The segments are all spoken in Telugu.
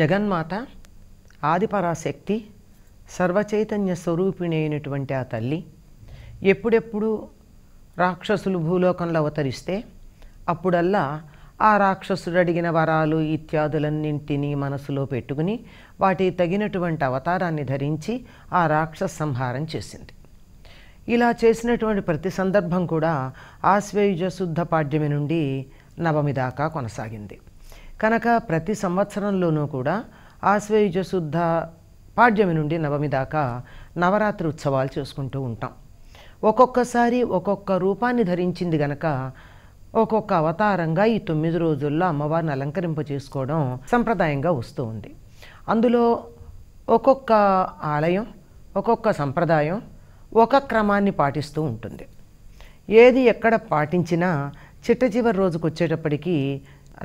జగన్మాత ఆదిపరాశక్తి సర్వచైతన్య స్వరూపిణి అయినటువంటి ఆ తల్లి ఎప్పుడెప్పుడు రాక్షసులు భూలోకంలో అవతరిస్తే అప్పుడల్లా ఆ రాక్షసుడు అడిగిన వరాలు ఇత్యాదులన్నింటినీ మనసులో పెట్టుకుని వాటి తగినటువంటి అవతారాన్ని ధరించి ఆ రాక్షస సంహారం చేసింది ఇలా చేసినటువంటి ప్రతి సందర్భం కూడా ఆశ్వేయుజ శుద్ధ పాడ్యమి నుండి నవమి దాకా కొనసాగింది కనుక ప్రతి సంవత్సరంలోనూ కూడా ఆశ్వయుజ శుద్ధ పాడ్యమి నుండి నవమి దాకా నవరాత్రి ఉత్సవాలు చేసుకుంటూ ఉంటాం ఒక్కొక్కసారి ఒక్కొక్క రూపాన్ని ధరించింది గనక ఒక్కొక్క అవతారంగా ఈ తొమ్మిది రోజుల్లో అమ్మవారిని అలంకరింప చేసుకోవడం సంప్రదాయంగా వస్తూ ఉంది అందులో ఒక్కొక్క ఆలయం ఒక్కొక్క సంప్రదాయం ఒక క్రమాన్ని పాటిస్తూ ఉంటుంది ఏది ఎక్కడ పాటించినా చిట్ట చివరి రోజుకు వచ్చేటప్పటికీ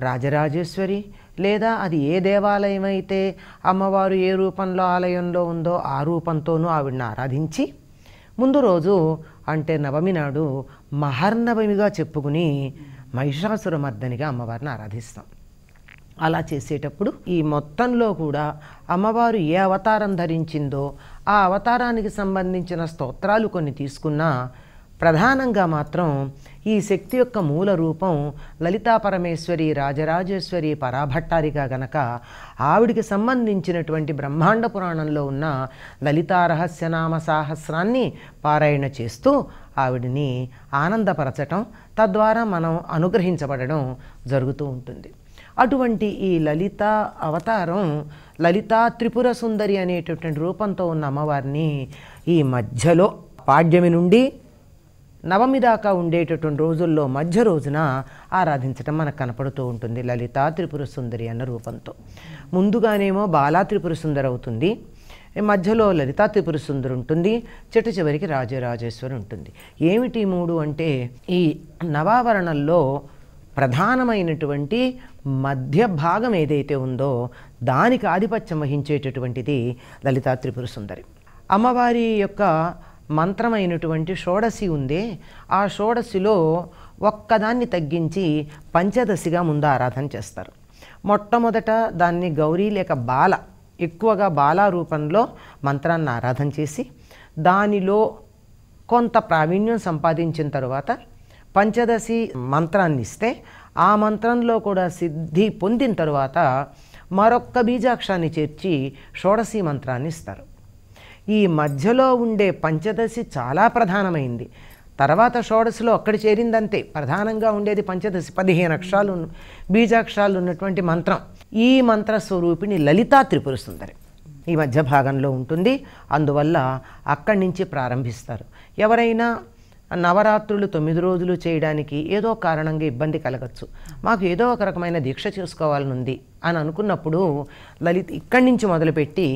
రాజరాజేశ్వరి లేదా అది ఏ దేవాలయం అయితే అమ్మవారు ఏ రూపంలో ఆలయంలో ఉందో ఆ రూపంతోనూ ఆవిడని ఆరాధించి ముందు రోజు అంటే నవమి నాడు మహర్నవమిగా చెప్పుకుని మహిషాసుర మర్దనిగా అమ్మవారిని ఆరాధిస్తాం అలా చేసేటప్పుడు ఈ మొత్తంలో కూడా అమ్మవారు ఏ అవతారం ధరించిందో ఆ అవతారానికి సంబంధించిన స్తోత్రాలు కొన్ని తీసుకున్నా ప్రధానంగా మాత్రం ఈ శక్తి యొక్క మూల రూపం లలితా పరమేశ్వరి రాజరాజేశ్వరి పరాభట్టారిగా గనక ఆవిడికి సంబంధించినటువంటి బ్రహ్మాండ పురాణంలో ఉన్న లలితా రహస్యనామ సాహస్రాన్ని పారాయణ చేస్తూ ఆవిడిని ఆనందపరచటం తద్వారా మనం అనుగ్రహించబడడం జరుగుతూ ఉంటుంది అటువంటి ఈ లలిత అవతారం లలితా త్రిపుర సుందరి అనేటటువంటి రూపంతో ఉన్న అమ్మవారిని ఈ మధ్యలో పాడ్యమి నుండి నవమి దాకా ఉండేటటువంటి రోజుల్లో మధ్య రోజున ఆరాధించటం మనకు కనపడుతూ ఉంటుంది లలిత త్రిపుర సుందరి అన్న రూపంతో ముందుగానేమో బాలా త్రిపుర సుందరి అవుతుంది మధ్యలో లలిత త్రిపుర సుందరి ఉంటుంది చిట్ట చివరికి రాజరాజేశ్వరి ఉంటుంది ఏమిటి మూడు అంటే ఈ నవావరణల్లో ప్రధానమైనటువంటి మధ్య భాగం ఏదైతే ఉందో దానికి ఆధిపత్యం వహించేటటువంటిది లలితా త్రిపుర సుందరి అమ్మవారి యొక్క మంత్రమైనటువంటి షోడశి ఉందే ఆ షోడశిలో ఒక్కదాన్ని తగ్గించి పంచదశిగా ముందు ఆరాధన చేస్తారు మొట్టమొదట దాన్ని గౌరీ లేక బాల ఎక్కువగా బాల రూపంలో మంత్రాన్ని ఆరాధన చేసి దానిలో కొంత ప్రావీణ్యం సంపాదించిన తర్వాత పంచదశి మంత్రాన్ని ఇస్తే ఆ మంత్రంలో కూడా సిద్ధి పొందిన తర్వాత మరొక్క బీజాక్షాన్ని చేర్చి షోడశి మంత్రాన్ని ఇస్తారు ఈ మధ్యలో ఉండే పంచదశి చాలా ప్రధానమైంది తర్వాత షోడశిలో అక్కడ చేరిందంతే ప్రధానంగా ఉండేది పంచదశి పదిహేను అక్షరాలు బీజాక్షరాలు ఉన్నటువంటి మంత్రం ఈ మంత్ర స్వరూపిణి లలితా త్రిపుర సుందరి ఈ మధ్య భాగంలో ఉంటుంది అందువల్ల అక్కడి నుంచి ప్రారంభిస్తారు ఎవరైనా నవరాత్రులు తొమ్మిది రోజులు చేయడానికి ఏదో కారణంగా ఇబ్బంది కలగచ్చు మాకు ఏదో ఒక రకమైన దీక్ష చేసుకోవాలనుంది అని అనుకున్నప్పుడు లలిత్ ఇక్కడి నుంచి మొదలుపెట్టి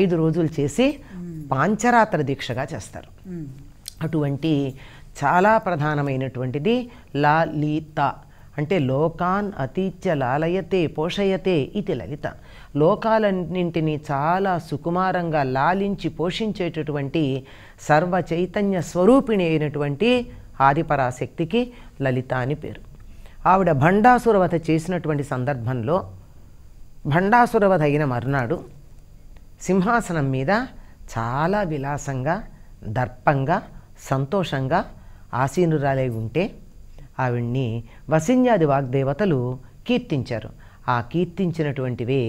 ఐదు రోజులు చేసి పాంచరాత్ర దీక్షగా చేస్తారు అటువంటి చాలా ప్రధానమైనటువంటిది లాలిత అంటే లోకాన్ అతీత్య లాలయతే పోషయతే ఇది లలిత లోకాలన్నింటినీ చాలా సుకుమారంగా లాలించి పోషించేటటువంటి సర్వ చైతన్య స్వరూపిణి అయినటువంటి ఆదిపరాశక్తికి లలిత అని పేరు ఆవిడ భండాసురవధ చేసినటువంటి సందర్భంలో భండాసురవధ అయిన మరునాడు సింహాసనం మీద చాలా విలాసంగా దర్పంగా సంతోషంగా ఆసీనురాలై ఉంటే ఆవిడ్ని వసిన్యాది వాగ్దేవతలు కీర్తించారు ఆ కీర్తించినటువంటివే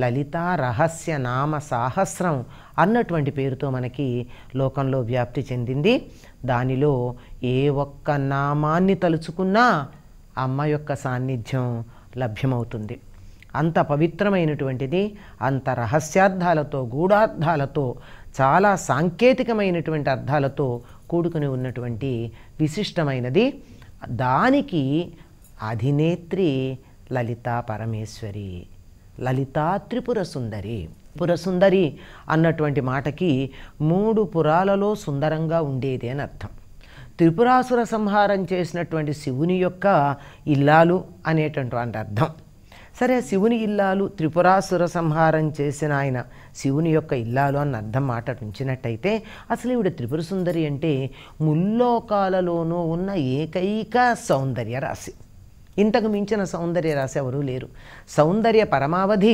లలితా రహస్య నామ సాహస్రం అన్నటువంటి పేరుతో మనకి లోకంలో వ్యాప్తి చెందింది దానిలో ఏ ఒక్క నామాన్ని తలుచుకున్నా అమ్మ యొక్క సాన్నిధ్యం లభ్యమవుతుంది అంత పవిత్రమైనటువంటిది అంత రహస్యార్థాలతో గూఢార్థాలతో చాలా సాంకేతికమైనటువంటి అర్థాలతో కూడుకుని ఉన్నటువంటి విశిష్టమైనది దానికి అధినేత్రి లలితా పరమేశ్వరి లలితా త్రిపుర సుందరి పురసుందరి అన్నటువంటి మాటకి మూడు పురాలలో సుందరంగా ఉండేది అని అర్థం త్రిపురాసుర సంహారం చేసినటువంటి శివుని యొక్క ఇల్లాలు అనేటటువంటి అర్థం సరే శివుని ఇల్లాలు త్రిపురాసుర సంహారం చేసిన ఆయన శివుని యొక్క ఇల్లాలు అన్న అర్థం మాట ఉంచినట్టయితే అసలు ఈవిడ త్రిపుర సుందరి అంటే ముల్లోకాలలోనూ ఉన్న ఏకైక సౌందర్య రాశి ఇంతకు మించిన సౌందర్య రాశి ఎవరూ లేరు సౌందర్య పరమావధి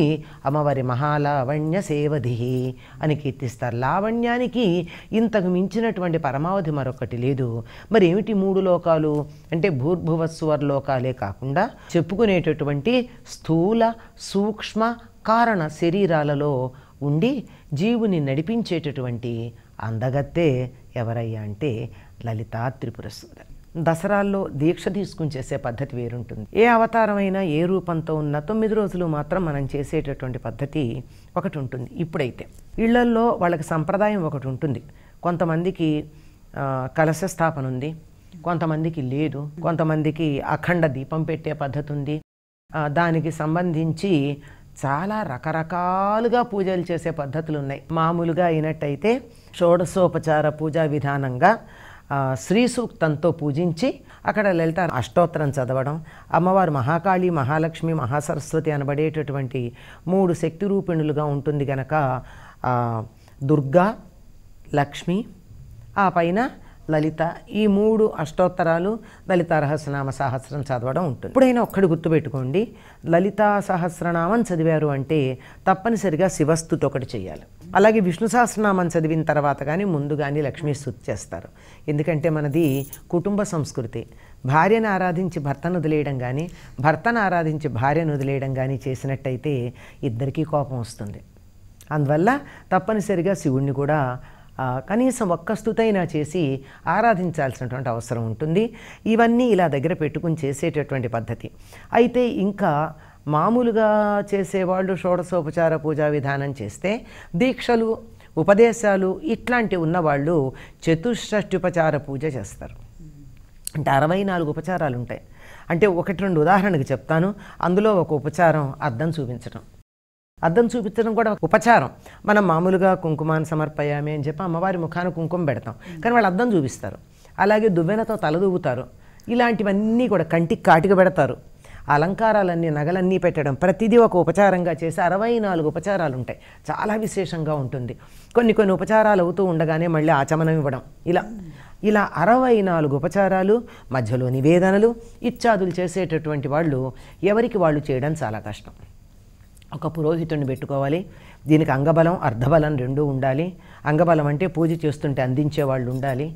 అమ్మవారి మహాలావణ్య సేవధి అని కీర్తిస్తారు లావణ్యానికి ఇంతకు మించినటువంటి పరమావధి మరొకటి లేదు మరి ఏమిటి మూడు లోకాలు అంటే భూర్భువస్వర్ లోకాలే కాకుండా చెప్పుకునేటటువంటి స్థూల సూక్ష్మ కారణ శరీరాలలో ఉండి జీవుని నడిపించేటటువంటి అందగత్తే ఎవరయ్యా అంటే లలితా త్రిపుర సుందరి దసరాల్లో దీక్ష తీసుకుని చేసే పద్ధతి వేరుంటుంది ఏ అవతారమైనా ఏ రూపంతో ఉన్న తొమ్మిది రోజులు మాత్రం మనం చేసేటటువంటి పద్ధతి ఒకటి ఉంటుంది ఇప్పుడైతే ఇళ్లల్లో వాళ్ళకి సంప్రదాయం ఒకటి ఉంటుంది కొంతమందికి కలశ స్థాపన ఉంది కొంతమందికి లేదు కొంతమందికి అఖండ దీపం పెట్టే పద్ధతి ఉంది దానికి సంబంధించి చాలా రకరకాలుగా పూజలు చేసే పద్ధతులు ఉన్నాయి మామూలుగా అయినట్టయితే షోడశోపచార పూజా విధానంగా శ్రీ సూక్తంతో పూజించి అక్కడ లలిత అష్టోత్తరం చదవడం అమ్మవారు మహాకాళి మహాలక్ష్మి మహాసరస్వతి అనబడేటటువంటి మూడు శక్తి రూపిణులుగా ఉంటుంది గనక దుర్గా లక్ష్మి ఆ పైన లలిత ఈ మూడు అష్టోత్తరాలు లలిత రహస్యనామ సహస్రం చదవడం ఉంటుంది ఎప్పుడైనా ఒక్కడు గుర్తుపెట్టుకోండి లలితా సహస్రనామం చదివారు అంటే తప్పనిసరిగా శివస్థుతి ఒకటి చేయాలి అలాగే విష్ణు సహస్రనామం చదివిన తర్వాత కానీ ముందు కానీ లక్ష్మీ స్థుతి చేస్తారు ఎందుకంటే మనది కుటుంబ సంస్కృతి భార్యను ఆరాధించి భర్తను వదిలేయడం కానీ భర్తను ఆరాధించి భార్యను వదిలేయడం కానీ చేసినట్టయితే ఇద్దరికీ కోపం వస్తుంది అందువల్ల తప్పనిసరిగా శివుణ్ణి కూడా కనీసం ఒక్క స్థుతైనా చేసి ఆరాధించాల్సినటువంటి అవసరం ఉంటుంది ఇవన్నీ ఇలా దగ్గర పెట్టుకుని చేసేటటువంటి పద్ధతి అయితే ఇంకా మామూలుగా చేసేవాళ్ళు షోడశోపచార పూజా విధానం చేస్తే దీక్షలు ఉపదేశాలు ఇట్లాంటి ఉన్నవాళ్ళు ఉపచార పూజ చేస్తారు అంటే అరవై నాలుగు ఉపచారాలు ఉంటాయి అంటే ఒకటి రెండు ఉదాహరణకు చెప్తాను అందులో ఒక ఉపచారం అర్థం చూపించడం అద్దం చూపించడం కూడా ఉపచారం మనం మామూలుగా కుంకుమాన్ని సమర్పయామి అని చెప్పి అమ్మవారి ముఖాన్ని కుంకుమ పెడతాం కానీ వాళ్ళు అద్దం చూపిస్తారు అలాగే దువ్వెనతో తలదూపుతారు ఇలాంటివన్నీ కూడా కంటికి కాటిక పెడతారు అలంకారాలన్నీ నగలన్నీ పెట్టడం ప్రతిదీ ఒక ఉపచారంగా చేసి అరవై నాలుగు ఉపచారాలు ఉంటాయి చాలా విశేషంగా ఉంటుంది కొన్ని కొన్ని ఉపచారాలు అవుతూ ఉండగానే మళ్ళీ ఆచమనం ఇవ్వడం ఇలా ఇలా అరవై నాలుగు ఉపచారాలు మధ్యలో నివేదనలు ఇచ్చాదులు చేసేటటువంటి వాళ్ళు ఎవరికి వాళ్ళు చేయడం చాలా కష్టం ఒక పురోహితుడిని పెట్టుకోవాలి దీనికి అంగబలం అర్ధబలం రెండూ ఉండాలి అంగబలం అంటే పూజ చేస్తుంటే అందించే వాళ్ళు ఉండాలి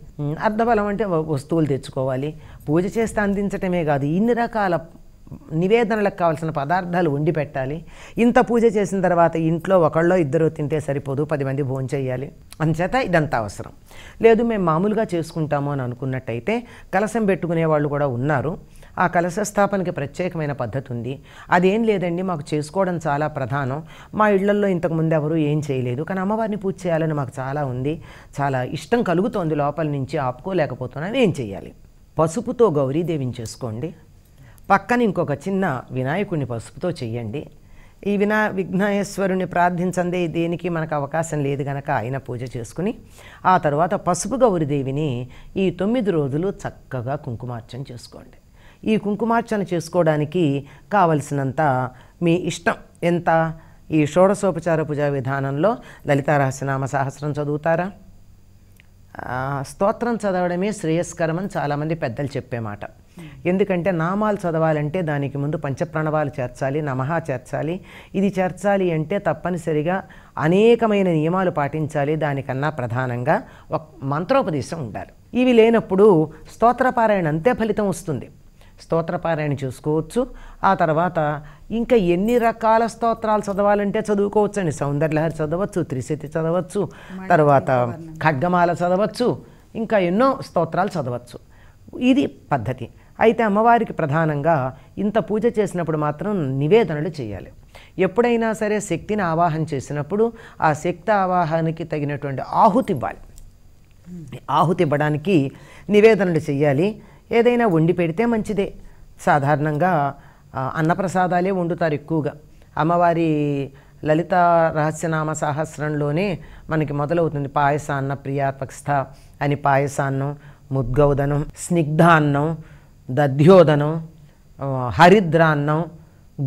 అర్ధబలం అంటే వస్తువులు తెచ్చుకోవాలి పూజ చేస్తే అందించటమే కాదు ఇన్ని రకాల నివేదనలకు కావాల్సిన పదార్థాలు వండి పెట్టాలి ఇంత పూజ చేసిన తర్వాత ఇంట్లో ఒకళ్ళో ఇద్దరు తింటే సరిపోదు పది మంది భోజనం చేయాలి అంచేత ఇదంతా అవసరం లేదు మేము మామూలుగా చేసుకుంటాము అని అనుకున్నట్టయితే కలసం పెట్టుకునే వాళ్ళు కూడా ఉన్నారు ఆ కలశస్థాపనకి ప్రత్యేకమైన పద్ధతి ఉంది అదేం లేదండి మాకు చేసుకోవడం చాలా ప్రధానం మా ఇళ్లల్లో ఇంతకుముందు ఎవరు ఏం చేయలేదు కానీ అమ్మవారిని పూజ చేయాలని మాకు చాలా ఉంది చాలా ఇష్టం కలుగుతోంది లోపల నుంచి ఆపుకోలేకపోతున్నాను ఏం చేయాలి పసుపుతో గౌరీదేవిని చేసుకోండి పక్కన ఇంకొక చిన్న వినాయకుడిని పసుపుతో చెయ్యండి ఈ వినా విఘ్నేశ్వరుని ప్రార్థించందే దేనికి మనకు అవకాశం లేదు గనక ఆయన పూజ చేసుకుని ఆ తర్వాత పసుపు గౌరిదేవిని ఈ తొమ్మిది రోజులు చక్కగా కుంకుమార్చన చేసుకోండి ఈ కుంకుమార్చన చేసుకోవడానికి కావలసినంత మీ ఇష్టం ఎంత ఈ షోడశోపచార పూజా విధానంలో లలితారహస్యనామ సహస్రం చదువుతారా స్తోత్రం చదవడమే శ్రేయస్కరమని చాలామంది పెద్దలు చెప్పే మాట ఎందుకంటే నామాలు చదవాలంటే దానికి ముందు పంచప్రణవాలు చేర్చాలి నమహ చేర్చాలి ఇది చేర్చాలి అంటే తప్పనిసరిగా అనేకమైన నియమాలు పాటించాలి దానికన్నా ప్రధానంగా ఒక మంత్రోపదేశం ఉండాలి ఇవి లేనప్పుడు స్తోత్రపారాయణ అంతే ఫలితం వస్తుంది స్తోత్రపారాయణ చూసుకోవచ్చు ఆ తర్వాత ఇంకా ఎన్ని రకాల స్తోత్రాలు చదవాలంటే చదువుకోవచ్చు అండి సౌందర్యలహరి చదవచ్చు త్రిశతి చదవచ్చు తర్వాత ఖడ్గమాల చదవచ్చు ఇంకా ఎన్నో స్తోత్రాలు చదవచ్చు ఇది పద్ధతి అయితే అమ్మవారికి ప్రధానంగా ఇంత పూజ చేసినప్పుడు మాత్రం నివేదనలు చేయాలి ఎప్పుడైనా సరే శక్తిని ఆవాహన చేసినప్పుడు ఆ శక్తి ఆవాహనకి తగినటువంటి ఆహుతి ఇవ్వాలి ఆహుతి ఇవ్వడానికి నివేదనలు చేయాలి ఏదైనా వండి పెడితే మంచిదే సాధారణంగా అన్నప్రసాదాలే వండుతారు ఎక్కువగా అమ్మవారి లలిత రహస్యనామ సహస్రంలోనే మనకి మొదలవుతుంది పాయసాన్న ప్రియాపక్స్థ అని పాయసాన్నం ముద్గౌదనం స్నిగ్ధాన్నం దధ్యోదనం హరిద్రాన్నం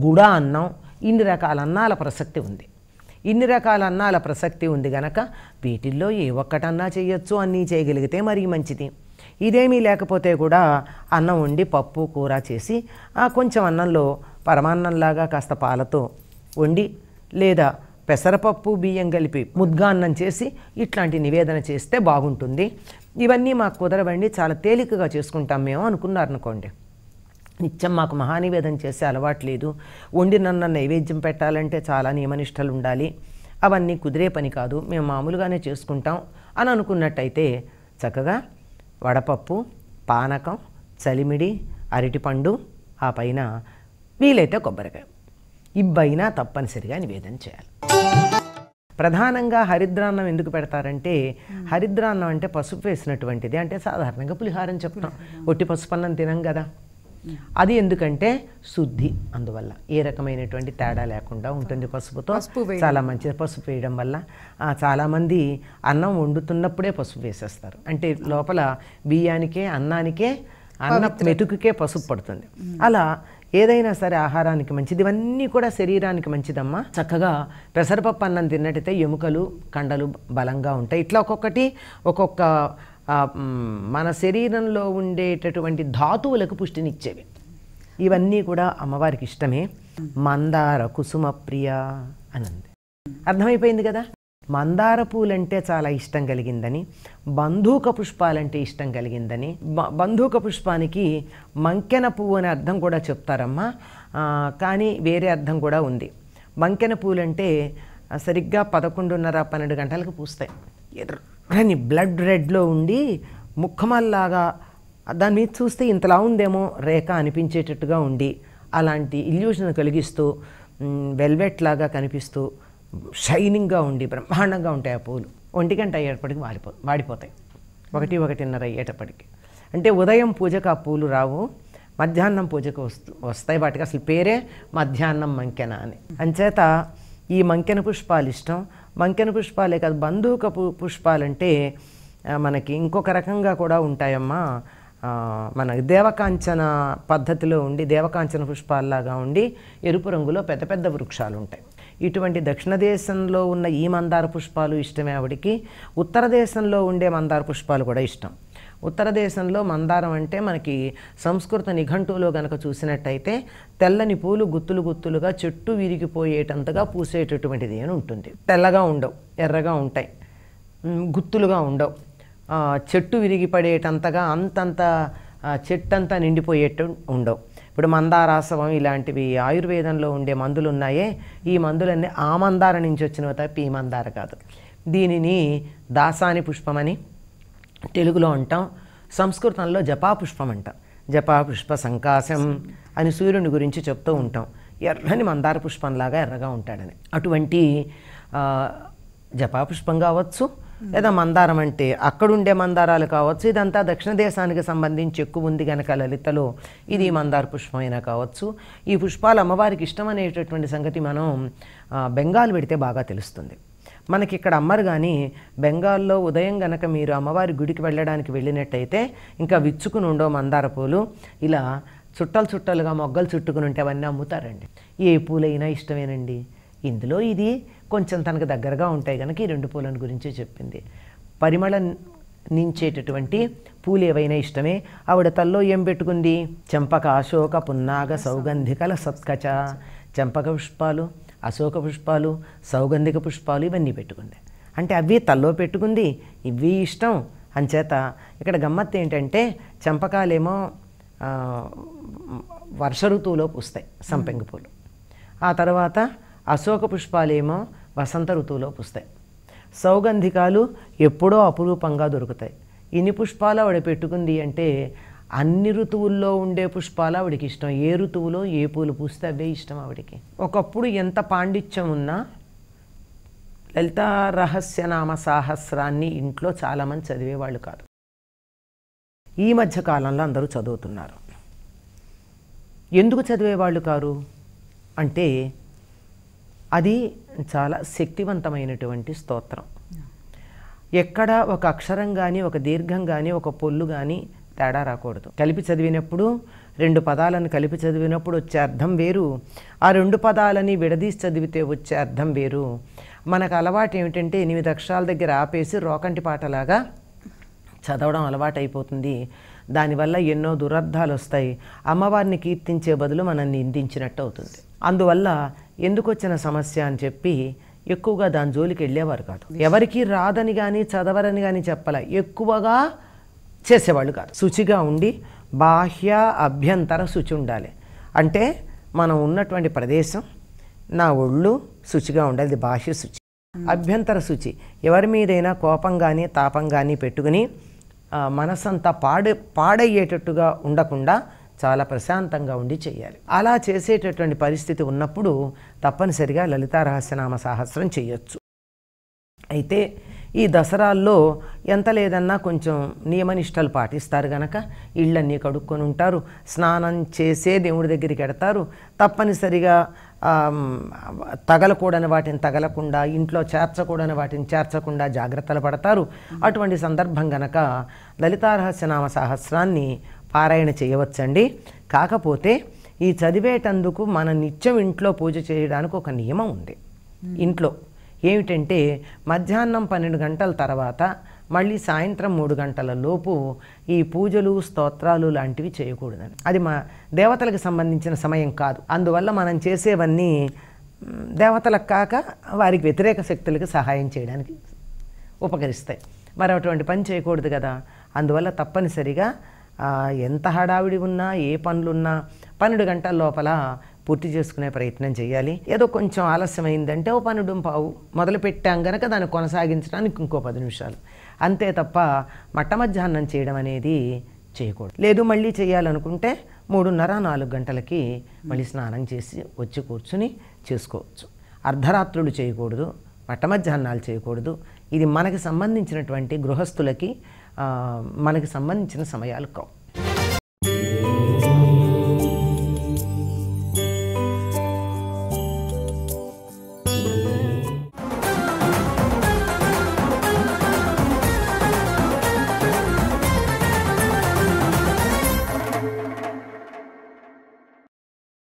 గుడ అన్నం ఇన్ని రకాల అన్నాల ప్రసక్తి ఉంది ఇన్ని రకాల అన్నాల ప్రసక్తి ఉంది గనక వీటిల్లో ఏ ఒక్కటన్నా చేయొచ్చు అన్నీ చేయగలిగితే మరీ మంచిది ఇదేమీ లేకపోతే కూడా అన్నం వండి పప్పు కూర చేసి కొంచెం అన్నంలో పరమాన్నంలాగా కాస్త పాలతో వండి లేదా పెసరపప్పు బియ్యం కలిపి ముద్గాన్నం చేసి ఇట్లాంటి నివేదన చేస్తే బాగుంటుంది ఇవన్నీ మాకు కుదరవండి చాలా తేలికగా చేసుకుంటాం మేము అనుకున్నారనుకోండి నిత్యం మాకు మహానివేదన చేసే అలవాటు లేదు వండి నన్న నైవేద్యం పెట్టాలంటే చాలా నియమనిష్టలు ఉండాలి అవన్నీ కుదిరే పని కాదు మేము మామూలుగానే చేసుకుంటాం అని అనుకున్నట్టయితే చక్కగా వడపప్పు పానకం చలిమిడి అరటిపండు ఆ పైన వీలైతే కొబ్బరికాయ ఇబ్బైనా తప్పనిసరిగా నివేదన చేయాలి ప్రధానంగా హరిద్రాన్నం ఎందుకు పెడతారంటే హరిద్రాన్నం అంటే పసుపు వేసినటువంటిది అంటే సాధారణంగా పులిహారం చెప్తాం ఒట్టి అన్నం తినం కదా అది ఎందుకంటే శుద్ధి అందువల్ల ఏ రకమైనటువంటి తేడా లేకుండా ఉంటుంది పసుపుతో చాలా మంచిది పసుపు వేయడం వల్ల చాలామంది అన్నం వండుతున్నప్పుడే పసుపు వేసేస్తారు అంటే లోపల బియ్యానికే అన్నానికే అన్న మెతుకుకే పసుపు పడుతుంది అలా ఏదైనా సరే ఆహారానికి మంచిది ఇవన్నీ కూడా శరీరానికి మంచిదమ్మా చక్కగా పెసరపప్పు అన్నం తిన్నట్టయితే ఎముకలు కండలు బలంగా ఉంటాయి ఇట్లా ఒక్కొక్కటి ఒక్కొక్క మన శరీరంలో ఉండేటటువంటి ధాతువులకు పుష్టినిచ్చేవి ఇవన్నీ కూడా అమ్మవారికి ఇష్టమే మందార కుసుమ ప్రియ అనంది అర్థమైపోయింది కదా మందార పూలంటే చాలా ఇష్టం కలిగిందని బంధూక పుష్పాలంటే ఇష్టం కలిగిందని బంధూక పుష్పానికి మంకెన పువ్వు అనే అర్థం కూడా చెప్తారమ్మా కానీ వేరే అర్థం కూడా ఉంది మంకెన పూలంటే సరిగ్గా పదకొండున్నర పన్నెండు గంటలకు పూస్తాయి ఎర్ర అని బ్లడ్ రెడ్లో ఉండి ముఖమల్లాగా దాన్ని చూస్తే ఇంతలా ఉందేమో రేఖ అనిపించేటట్టుగా ఉండి అలాంటి ఇల్యూషన్ కలిగిస్తూ వెల్వెట్ లాగా కనిపిస్తూ షైనింగ్గా ఉండి బ్రహ్మాండంగా ఉంటాయి ఆ పూలు ఒంటి గంట అయ్యేటప్పటికి వాడిపో వాడిపోతాయి ఒకటి ఒకటిన్నర అయ్యేటప్పటికి అంటే ఉదయం పూజకు ఆ పూలు రావు మధ్యాహ్నం పూజకు వస్తూ వస్తాయి వాటికి అసలు పేరే మధ్యాహ్నం మంకెన అని అంచేత ఈ మంకెన పుష్పాలు ఇష్టం మంకెన పుష్పాలే కాదు బంధూక పుష్పాలంటే మనకి ఇంకొక రకంగా కూడా ఉంటాయమ్మా మన దేవకాంచన పద్ధతిలో ఉండి దేవకాంచన పుష్పాల్లాగా ఉండి ఎరుపు రంగులో పెద్ద పెద్ద వృక్షాలు ఉంటాయి ఇటువంటి దక్షిణ దేశంలో ఉన్న ఈ మందార పుష్పాలు ఇష్టమే ఆవిడికి ఉత్తర దేశంలో ఉండే మందార పుష్పాలు కూడా ఇష్టం ఉత్తర దేశంలో మందారం అంటే మనకి సంస్కృత నిఘంటువులో గనక చూసినట్టయితే తెల్లని పూలు గుత్తులు గుత్తులుగా చెట్టు విరిగిపోయేటంతగా పూసేటటువంటిది అని ఉంటుంది తెల్లగా ఉండవు ఎర్రగా ఉంటాయి గుత్తులుగా ఉండవు చెట్టు విరిగిపడేటంతగా అంతంత చెట్టంతా నిండిపోయేట్టు ఉండవు ఇప్పుడు మందారాసవం ఇలాంటివి ఆయుర్వేదంలో ఉండే మందులు ఉన్నాయే ఈ మందులన్నీ ఆ మందార నుంచి వచ్చినవి తప్ప ఈ మందార కాదు దీనిని దాసాని పుష్పమని తెలుగులో అంటాం సంస్కృతంలో జపాపుష్పం అంటాం జపాపుష్ప సంకాశం అని సూర్యుని గురించి చెప్తూ ఉంటాం ఎర్రని మందార పుష్పంలాగా ఎర్రగా ఉంటాడని అటువంటి జపాపుష్పం కావచ్చు లేదా మందారం అంటే అక్కడుండే మందారాలు కావచ్చు ఇదంతా దక్షిణ దేశానికి సంబంధించి ఎక్కువ ఉంది కనుక లలితలో ఇది మందార అయినా కావచ్చు ఈ పుష్పాలు అమ్మవారికి ఇష్టం అనేటటువంటి సంగతి మనం బెంగాల్ పెడితే బాగా తెలుస్తుంది మనకి ఇక్కడ అమ్మరు కానీ బెంగాల్లో ఉదయం గనక మీరు అమ్మవారి గుడికి వెళ్ళడానికి వెళ్ళినట్టయితే ఇంకా విచ్చుకుని ఉండో మందార పూలు ఇలా చుట్టలు చుట్టలుగా మొగ్గలు చుట్టుకుని ఉంటే అవన్నీ అమ్ముతారండి ఏ పూలైనా ఇష్టమేనండి ఇందులో ఇది కొంచెం తనకు దగ్గరగా ఉంటాయి కనుక ఈ రెండు పూలను గురించి చెప్పింది పరిమళ నించేటటువంటి పూలు ఏవైనా ఇష్టమే ఆవిడ తల్లో ఏం పెట్టుకుంది చెంపక అశోక పున్నాగ సౌగంధికల సత్కచ చెంపక పుష్పాలు అశోక పుష్పాలు సౌగంధిక పుష్పాలు ఇవన్నీ పెట్టుకుంది అంటే అవి తల్లో పెట్టుకుంది ఇవి ఇష్టం అంచేత ఇక్కడ గమ్మత్తు ఏంటంటే చంపకాలేమో వర్ష ఋతువులో పూస్తాయి సంపెంగ పూలు ఆ తర్వాత అశోక పుష్పాలేమో వసంత ఋతువులో పూస్తాయి సౌగంధికాలు ఎప్పుడో అపురూపంగా దొరుకుతాయి ఇన్ని పుష్పాలు ఆవిడ పెట్టుకుంది అంటే అన్ని ఋతువుల్లో ఉండే పుష్పాలు ఆవిడకి ఇష్టం ఏ ఋతువులో ఏ పూలు పూస్తే అవే ఇష్టం ఆవిడకి ఒకప్పుడు ఎంత పాండిత్యం ఉన్నా లలిత రహస్యనామ సాహస్రాన్ని ఇంట్లో చాలామంది చదివేవాళ్ళు కాదు ఈ మధ్య కాలంలో అందరూ చదువుతున్నారు ఎందుకు చదివేవాళ్ళు కారు అంటే అది చాలా శక్తివంతమైనటువంటి స్తోత్రం ఎక్కడ ఒక అక్షరం కానీ ఒక దీర్ఘం కానీ ఒక పొల్లు కానీ తేడా రాకూడదు కలిపి చదివినప్పుడు రెండు పదాలను కలిపి చదివినప్పుడు వచ్చే అర్థం వేరు ఆ రెండు పదాలని విడదీసి చదివితే వచ్చే అర్థం వేరు మనకు అలవాటు ఏమిటంటే ఎనిమిది అక్షరాల దగ్గర ఆపేసి రోకంటి పాటలాగా చదవడం అలవాటు అయిపోతుంది దానివల్ల ఎన్నో దురర్థాలు వస్తాయి అమ్మవారిని కీర్తించే బదులు మనం నిందించినట్టు అవుతుంది అందువల్ల ఎందుకు వచ్చిన సమస్య అని చెప్పి ఎక్కువగా దాని జోలికి వెళ్ళేవారు కాదు ఎవరికి రాదని కానీ చదవరని కానీ చెప్పాల ఎక్కువగా చేసేవాళ్ళు కాదు శుచిగా ఉండి బాహ్య అభ్యంతర శుచి ఉండాలి అంటే మనం ఉన్నటువంటి ప్రదేశం నా ఒళ్ళు శుచిగా ఉండాలి బాహ్య శుచి అభ్యంతర శుచి ఎవరి మీదైనా కోపం కానీ తాపం కానీ పెట్టుకుని మనసంతా పాడ పాడయ్యేటట్టుగా ఉండకుండా చాలా ప్రశాంతంగా ఉండి చేయాలి అలా చేసేటటువంటి పరిస్థితి ఉన్నప్పుడు తప్పనిసరిగా లలితా రహస్యనామ సహస్రం చేయొచ్చు అయితే ఈ దసరాల్లో ఎంత లేదన్నా కొంచెం నియమనిష్టలు పాటిస్తారు గనక ఇళ్ళన్నీ కడుక్కొని ఉంటారు స్నానం చేసే దేవుడి దగ్గరికి ఎడతారు తప్పనిసరిగా తగలకూడని వాటిని తగలకుండా ఇంట్లో చేర్చకూడని వాటిని చేర్చకుండా జాగ్రత్తలు పడతారు అటువంటి సందర్భం గనక లలితారహస్యనామ సహస్రాన్ని పారాయణ చేయవచ్చండి కాకపోతే ఈ చదివేటందుకు మన నిత్యం ఇంట్లో పూజ చేయడానికి ఒక నియమం ఉంది ఇంట్లో ఏమిటంటే మధ్యాహ్నం పన్నెండు గంటల తర్వాత మళ్ళీ సాయంత్రం మూడు గంటల లోపు ఈ పూజలు స్తోత్రాలు లాంటివి చేయకూడదని అది మా దేవతలకు సంబంధించిన సమయం కాదు అందువల్ల మనం చేసేవన్నీ దేవతలకు కాక వారికి వ్యతిరేక శక్తులకు సహాయం చేయడానికి ఉపకరిస్తాయి మరి అటువంటి పని చేయకూడదు కదా అందువల్ల తప్పనిసరిగా ఎంత హడావిడి ఉన్నా ఏ పనులున్నా పన్నెండు గంటల లోపల పూర్తి చేసుకునే ప్రయత్నం చేయాలి ఏదో కొంచెం ఆలస్యమైందంటే ఓ పని పావు మొదలు పెట్టాం గనక దాన్ని కొనసాగించడానికి ఇంకో పది నిమిషాలు అంతే తప్ప మట్ట మధ్యాహ్నం చేయడం అనేది చేయకూడదు లేదు మళ్ళీ చేయాలనుకుంటే మూడున్నర నాలుగు గంటలకి మళ్ళీ స్నానం చేసి వచ్చి కూర్చుని చేసుకోవచ్చు అర్ధరాత్రులు చేయకూడదు మట్ట మధ్యాహ్నాలు చేయకూడదు ఇది మనకి సంబంధించినటువంటి గృహస్థులకి మనకి సంబంధించిన సమయాలు కావు